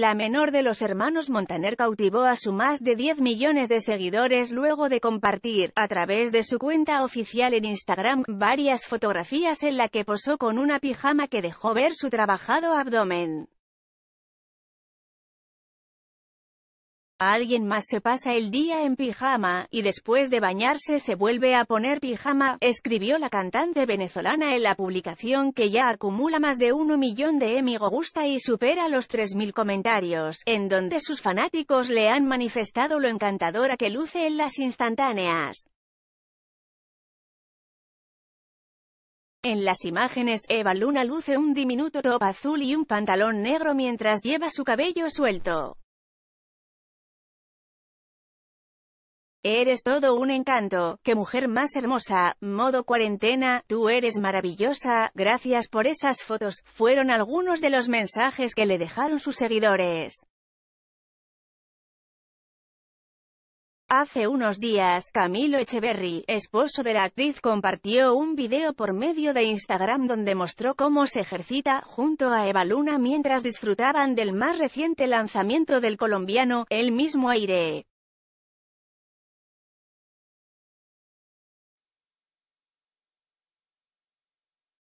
La menor de los hermanos Montaner cautivó a su más de 10 millones de seguidores luego de compartir, a través de su cuenta oficial en Instagram, varias fotografías en la que posó con una pijama que dejó ver su trabajado abdomen. Alguien más se pasa el día en pijama, y después de bañarse se vuelve a poner pijama, escribió la cantante venezolana en la publicación que ya acumula más de 1 millón de me gusta y supera los 3.000 comentarios, en donde sus fanáticos le han manifestado lo encantadora que luce en las instantáneas. En las imágenes, Eva Luna luce un diminuto top azul y un pantalón negro mientras lleva su cabello suelto. Eres todo un encanto, qué mujer más hermosa, modo cuarentena, tú eres maravillosa, gracias por esas fotos, fueron algunos de los mensajes que le dejaron sus seguidores. Hace unos días, Camilo Echeverry, esposo de la actriz, compartió un video por medio de Instagram donde mostró cómo se ejercita junto a Eva Luna mientras disfrutaban del más reciente lanzamiento del colombiano, el mismo aire.